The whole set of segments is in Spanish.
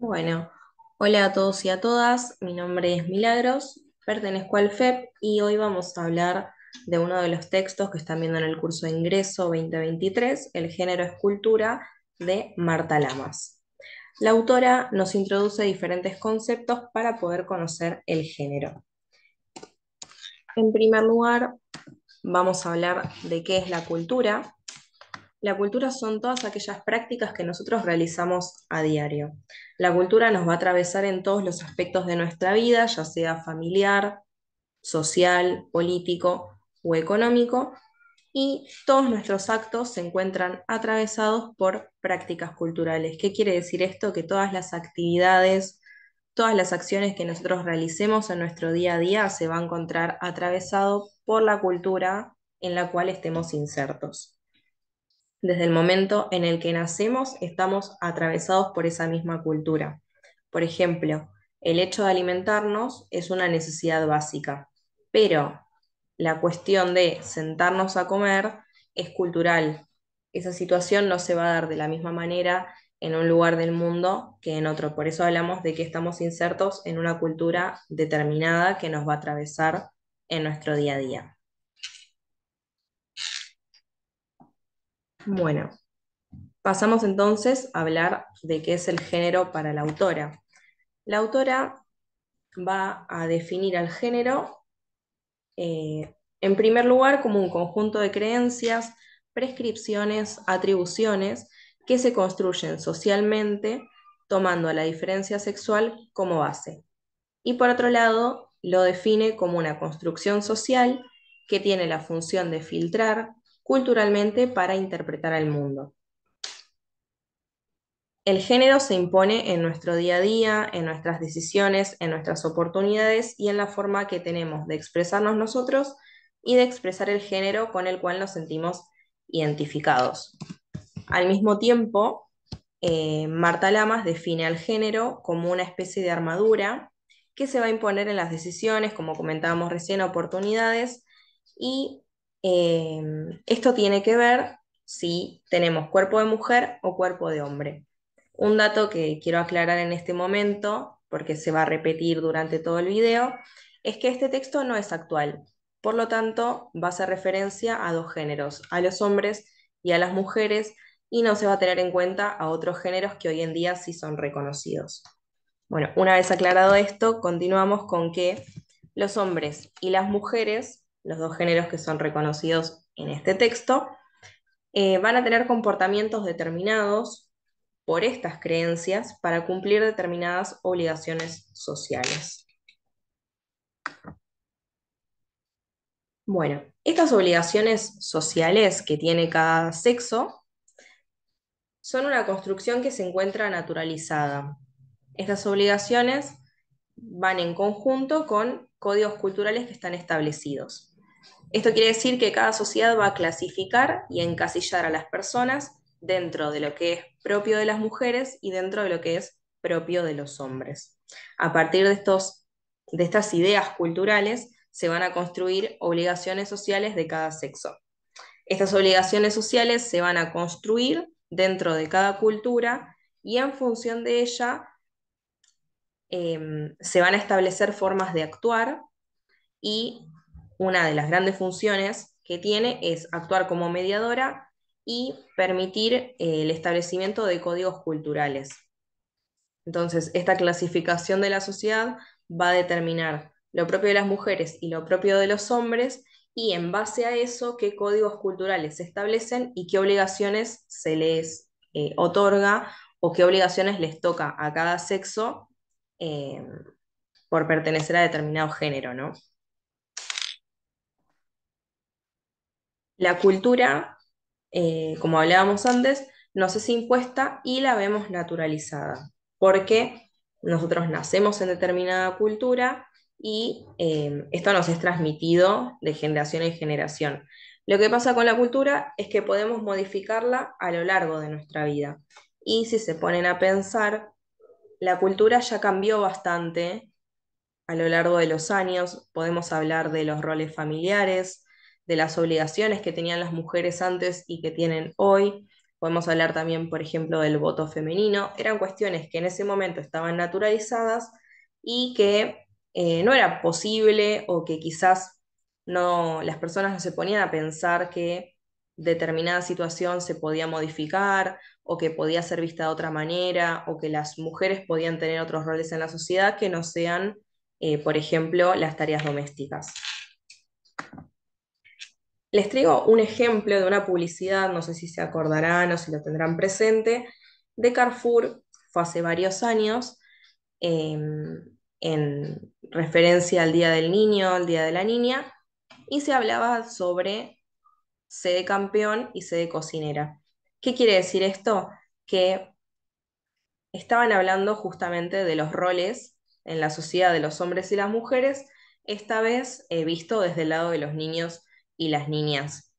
Bueno, hola a todos y a todas, mi nombre es Milagros, pertenezco al FEP y hoy vamos a hablar de uno de los textos que están viendo en el curso de ingreso 2023, El género es cultura, de Marta Lamas. La autora nos introduce diferentes conceptos para poder conocer el género. En primer lugar, vamos a hablar de qué es la cultura. La cultura son todas aquellas prácticas que nosotros realizamos a diario. La cultura nos va a atravesar en todos los aspectos de nuestra vida, ya sea familiar, social, político o económico, y todos nuestros actos se encuentran atravesados por prácticas culturales. ¿Qué quiere decir esto? Que todas las actividades, todas las acciones que nosotros realicemos en nuestro día a día se va a encontrar atravesado por la cultura en la cual estemos insertos desde el momento en el que nacemos estamos atravesados por esa misma cultura. Por ejemplo, el hecho de alimentarnos es una necesidad básica, pero la cuestión de sentarnos a comer es cultural. Esa situación no se va a dar de la misma manera en un lugar del mundo que en otro. Por eso hablamos de que estamos insertos en una cultura determinada que nos va a atravesar en nuestro día a día. Bueno, pasamos entonces a hablar de qué es el género para la autora. La autora va a definir al género, eh, en primer lugar, como un conjunto de creencias, prescripciones, atribuciones que se construyen socialmente tomando la diferencia sexual como base. Y por otro lado, lo define como una construcción social que tiene la función de filtrar, culturalmente para interpretar al mundo. El género se impone en nuestro día a día, en nuestras decisiones, en nuestras oportunidades y en la forma que tenemos de expresarnos nosotros y de expresar el género con el cual nos sentimos identificados. Al mismo tiempo, eh, Marta Lamas define al género como una especie de armadura que se va a imponer en las decisiones, como comentábamos recién, oportunidades y Em, esto tiene que ver si tenemos cuerpo de mujer o cuerpo de hombre. Un dato que quiero aclarar en este momento, porque se va a repetir durante todo el video, es que este texto no es actual. Por lo tanto, va a hacer referencia a dos géneros, a los hombres y a las mujeres, y no se va a tener en cuenta a otros géneros que hoy en día sí son reconocidos. Bueno, una vez aclarado esto, continuamos con que los hombres y las mujeres los dos géneros que son reconocidos en este texto, eh, van a tener comportamientos determinados por estas creencias para cumplir determinadas obligaciones sociales. Bueno, estas obligaciones sociales que tiene cada sexo son una construcción que se encuentra naturalizada. Estas obligaciones van en conjunto con códigos culturales que están establecidos. Esto quiere decir que cada sociedad va a clasificar y encasillar a las personas dentro de lo que es propio de las mujeres y dentro de lo que es propio de los hombres. A partir de, estos, de estas ideas culturales se van a construir obligaciones sociales de cada sexo. Estas obligaciones sociales se van a construir dentro de cada cultura y en función de ella em, se van a establecer formas de actuar y una de las grandes funciones que tiene es actuar como mediadora y permitir eh, el establecimiento de códigos culturales. Entonces, esta clasificación de la sociedad va a determinar lo propio de las mujeres y lo propio de los hombres y en base a eso qué códigos culturales se establecen y qué obligaciones se les eh, otorga o qué obligaciones les toca a cada sexo eh, por pertenecer a determinado género, ¿no? La cultura, eh, como hablábamos antes, nos es impuesta y la vemos naturalizada, porque nosotros nacemos en determinada cultura y em, esto nos es transmitido de generación en generación. Lo que pasa con la cultura es que podemos modificarla a lo largo de nuestra vida. Y si se ponen a pensar, la cultura ya cambió bastante a lo largo de los años. Podemos hablar de los roles familiares, de las obligaciones que tenían las mujeres antes y que tienen hoy. Podemos hablar también, por ejemplo, del voto femenino. Eran cuestiones que en ese momento estaban naturalizadas y que eh, no era posible o que quizás no, las personas no se ponían a pensar que determinada situación se podía modificar o que podía ser vista de otra manera o que las mujeres podían tener otros roles en la sociedad que no sean, eh, por ejemplo, las tareas domésticas. Les traigo un ejemplo de una publicidad, no sé si se acordarán o si lo tendrán presente, de Carrefour, fue hace varios años, em, en referencia al Día del Niño, al Día de la Niña, y se hablaba sobre sede campeón y sede cocinera. ¿Qué quiere decir esto? Que estaban hablando justamente de los roles en la sociedad de los hombres y las mujeres, esta vez he eh, visto desde el lado de los niños y las niñas.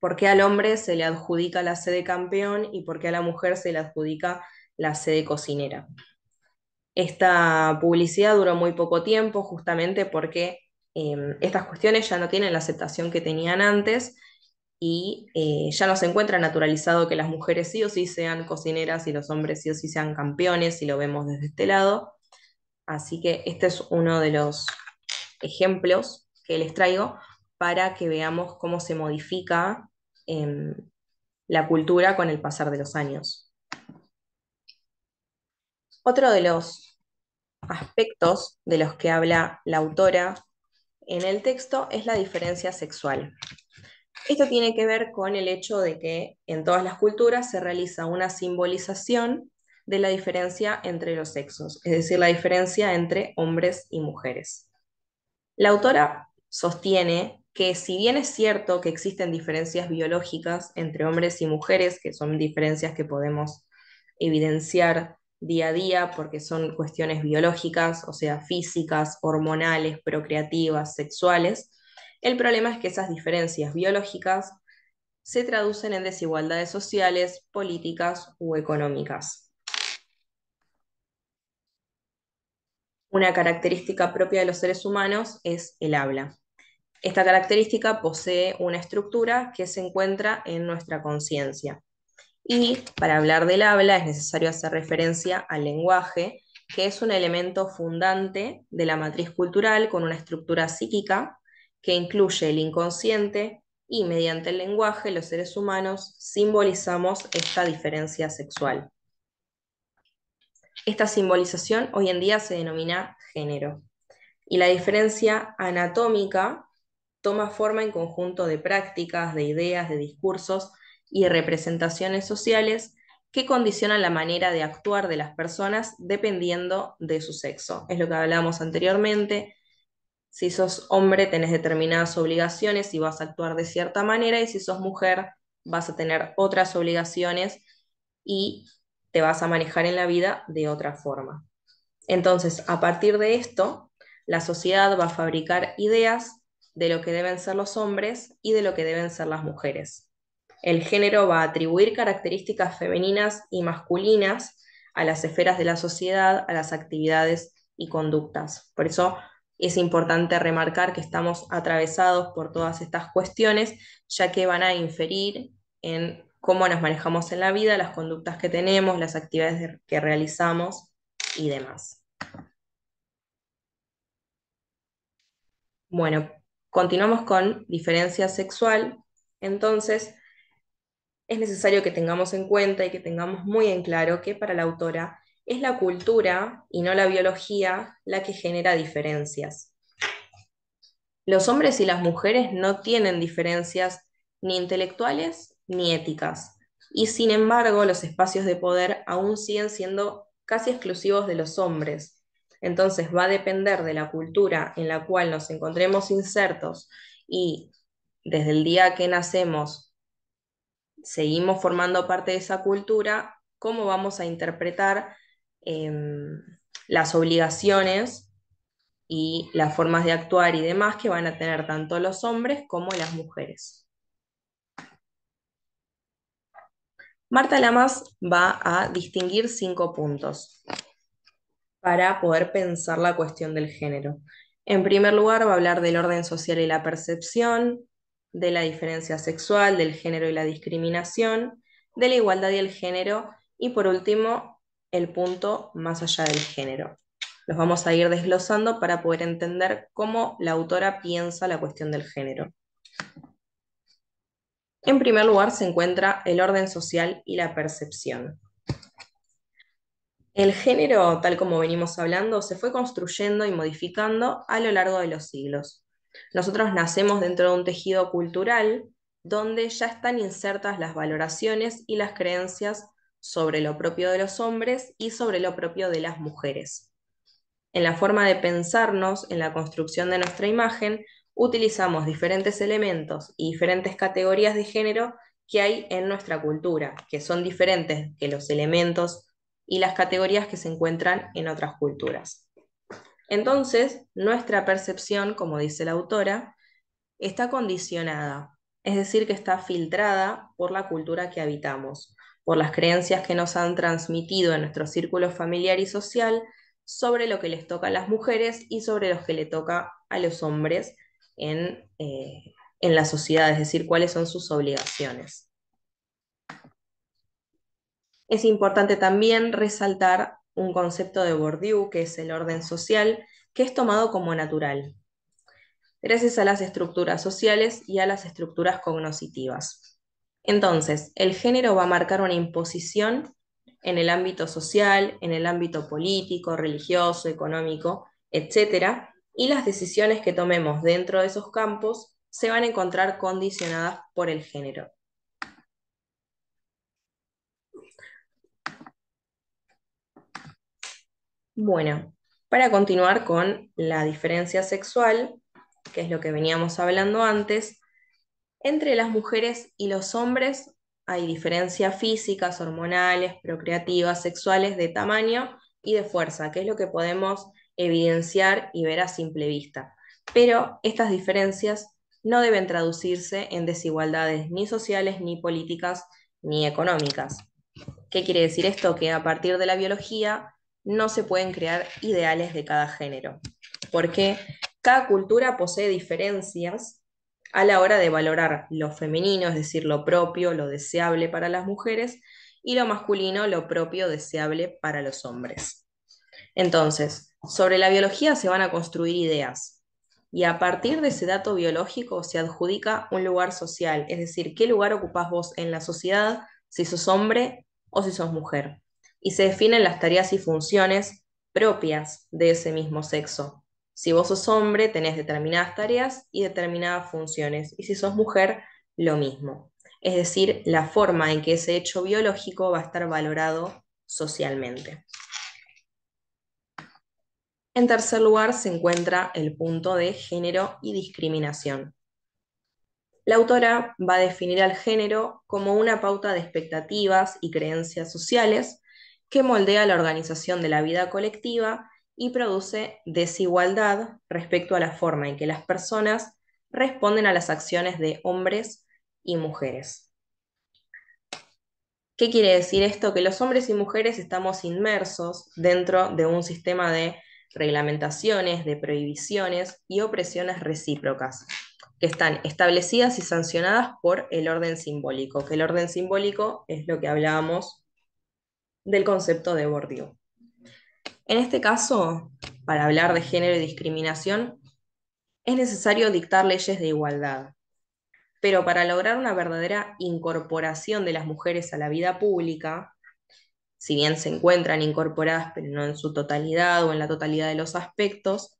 ¿Por qué al hombre se le adjudica la sede campeón y por qué a la mujer se le adjudica la sede cocinera? Esta publicidad duró muy poco tiempo justamente porque em, estas cuestiones ya no tienen la aceptación que tenían antes y eh, ya no se encuentra naturalizado que las mujeres sí o sí sean cocineras y los hombres sí o sí sean campeones, Y lo vemos desde este lado. Así que este es uno de los ejemplos que les traigo para que veamos cómo se modifica em, la cultura con el pasar de los años. Otro de los aspectos de los que habla la autora en el texto es la diferencia sexual. Esto tiene que ver con el hecho de que en todas las culturas se realiza una simbolización de la diferencia entre los sexos, es decir, la diferencia entre hombres y mujeres. La autora sostiene que si bien es cierto que existen diferencias biológicas entre hombres y mujeres, que son diferencias que podemos evidenciar día a día porque son cuestiones biológicas, o sea, físicas, hormonales, procreativas, sexuales, el problema es que esas diferencias biológicas se traducen en desigualdades sociales, políticas u económicas. Una característica propia de los seres humanos es el habla. Esta característica posee una estructura que se encuentra en nuestra conciencia. Y para hablar del habla es necesario hacer referencia al lenguaje, que es un elemento fundante de la matriz cultural con una estructura psíquica que incluye el inconsciente y mediante el lenguaje los seres humanos simbolizamos esta diferencia sexual. Esta simbolización hoy en día se denomina género y la diferencia anatómica toma forma en conjunto de prácticas, de ideas, de discursos y representaciones sociales que condicionan la manera de actuar de las personas dependiendo de su sexo. Es lo que hablábamos anteriormente. Si sos hombre, tenés determinadas obligaciones y vas a actuar de cierta manera, y si sos mujer, vas a tener otras obligaciones y te vas a manejar en la vida de otra forma. Entonces, a partir de esto, la sociedad va a fabricar ideas de lo que deben ser los hombres y de lo que deben ser las mujeres. El género va a atribuir características femeninas y masculinas a las esferas de la sociedad, a las actividades y conductas. Por eso es importante remarcar que estamos atravesados por todas estas cuestiones, ya que van a inferir en cómo nos manejamos en la vida, las conductas que tenemos, las actividades que realizamos y demás. Bueno, Continuamos con diferencia sexual. Entonces, es necesario que tengamos en cuenta y que tengamos muy en claro que para la autora es la cultura y no la biología la que genera diferencias. Los hombres y las mujeres no tienen diferencias ni intelectuales ni éticas, y sin embargo los espacios de poder aún siguen siendo casi exclusivos de los hombres. Entonces va a depender de la cultura en la cual nos encontremos insertos y desde el día que nacemos seguimos formando parte de esa cultura, cómo vamos a interpretar em, las obligaciones y las formas de actuar y demás que van a tener tanto los hombres como las mujeres. Marta Lamas va a distinguir cinco puntos para poder pensar la cuestión del género. En primer lugar, va a hablar del orden social y la percepción, de la diferencia sexual, del género y la discriminación, de la igualdad y el género, y por último, el punto más allá del género. Los vamos a ir desglosando para poder entender cómo la autora piensa la cuestión del género. En primer lugar, se encuentra el orden social y la percepción. El género, tal como venimos hablando, se fue construyendo y modificando a lo largo de los siglos. Nosotros nacemos dentro de un tejido cultural donde ya están insertas las valoraciones y las creencias sobre lo propio de los hombres y sobre lo propio de las mujeres. En la forma de pensarnos, en la construcción de nuestra imagen, utilizamos diferentes elementos y diferentes categorías de género que hay en nuestra cultura, que son diferentes que los elementos y las categorías que se encuentran en otras culturas. Entonces, nuestra percepción, como dice la autora, está condicionada, es decir, que está filtrada por la cultura que habitamos, por las creencias que nos han transmitido en nuestro círculo familiar y social sobre lo que les toca a las mujeres y sobre lo que le toca a los hombres en, eh, en la sociedad, es decir, cuáles son sus obligaciones. Es importante también resaltar un concepto de Bourdieu, que es el orden social, que es tomado como natural, gracias a las estructuras sociales y a las estructuras cognoscitivas. Entonces, el género va a marcar una imposición en el ámbito social, en el ámbito político, religioso, económico, etc. Y las decisiones que tomemos dentro de esos campos se van a encontrar condicionadas por el género. Bueno, para continuar con la diferencia sexual, que es lo que veníamos hablando antes, entre las mujeres y los hombres hay diferencias físicas, hormonales, procreativas, sexuales, de tamaño y de fuerza, que es lo que podemos evidenciar y ver a simple vista. Pero estas diferencias no deben traducirse en desigualdades ni sociales, ni políticas, ni económicas. ¿Qué quiere decir esto? Que a partir de la biología no se pueden crear ideales de cada género, porque cada cultura posee diferencias a la hora de valorar lo femenino, es decir, lo propio, lo deseable para las mujeres, y lo masculino, lo propio, deseable para los hombres. Entonces, sobre la biología se van a construir ideas, y a partir de ese dato biológico se adjudica un lugar social, es decir, qué lugar ocupás vos en la sociedad si sos hombre o si sos mujer y se definen las tareas y funciones propias de ese mismo sexo. Si vos sos hombre, tenés determinadas tareas y determinadas funciones, y si sos mujer, lo mismo. Es decir, la forma en que ese hecho biológico va a estar valorado socialmente. En tercer lugar se encuentra el punto de género y discriminación. La autora va a definir al género como una pauta de expectativas y creencias sociales que moldea la organización de la vida colectiva y produce desigualdad respecto a la forma en que las personas responden a las acciones de hombres y mujeres. ¿Qué quiere decir esto? Que los hombres y mujeres estamos inmersos dentro de un sistema de reglamentaciones, de prohibiciones y opresiones recíprocas, que están establecidas y sancionadas por el orden simbólico, que el orden simbólico es lo que hablábamos del concepto de bordeo. En este caso, para hablar de género y discriminación, es necesario dictar leyes de igualdad. Pero para lograr una verdadera incorporación de las mujeres a la vida pública, si bien se encuentran incorporadas, pero no en su totalidad o en la totalidad de los aspectos,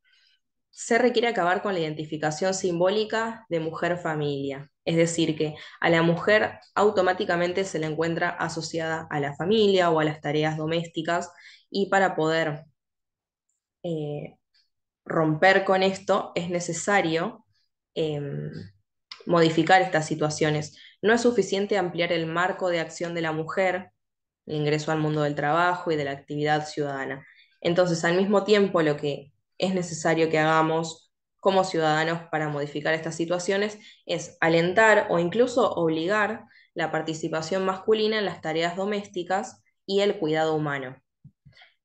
se requiere acabar con la identificación simbólica de mujer-familia, es decir, que a la mujer automáticamente se la encuentra asociada a la familia o a las tareas domésticas y para poder eh, romper con esto es necesario em, modificar estas situaciones. No es suficiente ampliar el marco de acción de la mujer, el ingreso al mundo del trabajo y de la actividad ciudadana. Entonces, al mismo tiempo, lo que es necesario que hagamos como ciudadanos para modificar estas situaciones es alentar o incluso obligar la participación masculina en las tareas domésticas y el cuidado humano.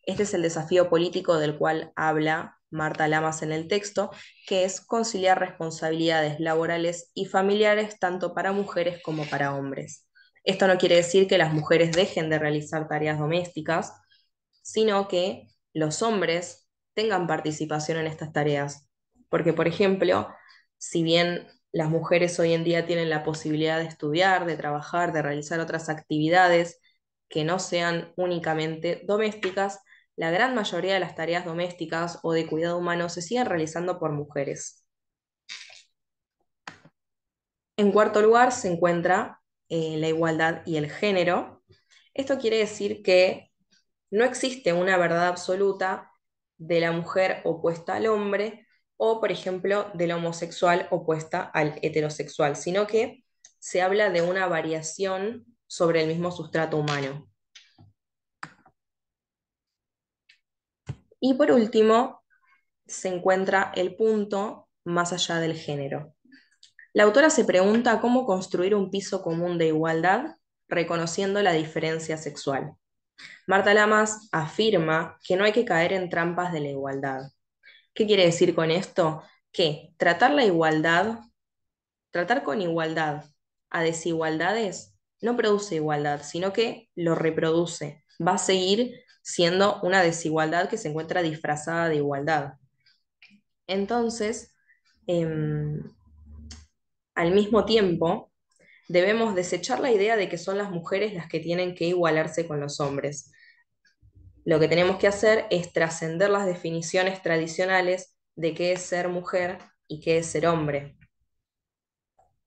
Este es el desafío político del cual habla Marta Lamas en el texto, que es conciliar responsabilidades laborales y familiares tanto para mujeres como para hombres. Esto no quiere decir que las mujeres dejen de realizar tareas domésticas, sino que los hombres tengan participación en estas tareas, porque, por ejemplo, si bien las mujeres hoy en día tienen la posibilidad de estudiar, de trabajar, de realizar otras actividades que no sean únicamente domésticas, la gran mayoría de las tareas domésticas o de cuidado humano se siguen realizando por mujeres. En cuarto lugar se encuentra eh, la igualdad y el género. Esto quiere decir que no existe una verdad absoluta de la mujer opuesta al hombre, o, por ejemplo, de la homosexual opuesta al heterosexual, sino que se habla de una variación sobre el mismo sustrato humano. Y por último, se encuentra el punto más allá del género. La autora se pregunta cómo construir un piso común de igualdad reconociendo la diferencia sexual. Marta Lamas afirma que no hay que caer en trampas de la igualdad, ¿Qué quiere decir con esto? Que tratar la igualdad, tratar con igualdad a desigualdades, no produce igualdad, sino que lo reproduce. Va a seguir siendo una desigualdad que se encuentra disfrazada de igualdad. Entonces, em, al mismo tiempo, debemos desechar la idea de que son las mujeres las que tienen que igualarse con los hombres, lo que tenemos que hacer es trascender las definiciones tradicionales de qué es ser mujer y qué es ser hombre.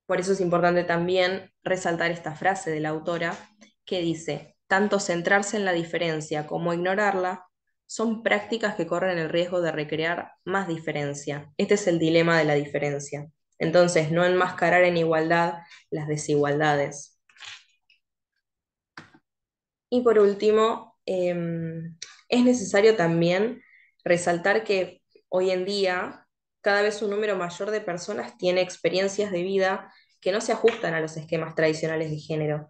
Por eso es importante también resaltar esta frase de la autora que dice, tanto centrarse en la diferencia como ignorarla son prácticas que corren el riesgo de recrear más diferencia. Este es el dilema de la diferencia. Entonces, no enmascarar en igualdad las desigualdades. Y por último, Em, es necesario también resaltar que hoy en día cada vez un número mayor de personas tiene experiencias de vida que no se ajustan a los esquemas tradicionales de género.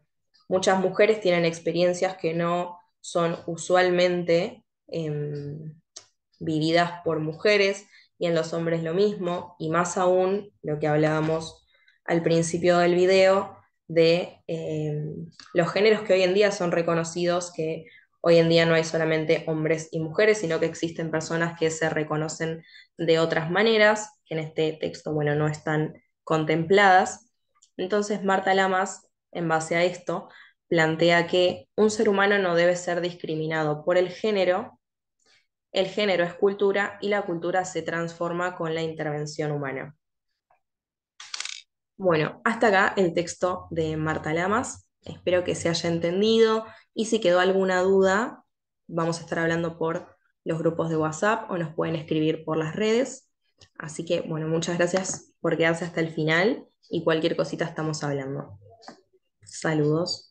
Muchas mujeres tienen experiencias que no son usualmente em, vividas por mujeres y en los hombres lo mismo, y más aún lo que hablábamos al principio del video de em, los géneros que hoy en día son reconocidos que hoy en día no hay solamente hombres y mujeres, sino que existen personas que se reconocen de otras maneras, que en este texto, bueno, no están contempladas. Entonces, Marta Lamas, en base a esto, plantea que un ser humano no debe ser discriminado por el género, el género es cultura y la cultura se transforma con la intervención humana. Bueno, hasta acá el texto de Marta Lamas. Espero que se haya entendido, y si quedó alguna duda, vamos a estar hablando por los grupos de WhatsApp o nos pueden escribir por las redes. Así que, bueno, muchas gracias por quedarse hasta el final y cualquier cosita estamos hablando. Saludos.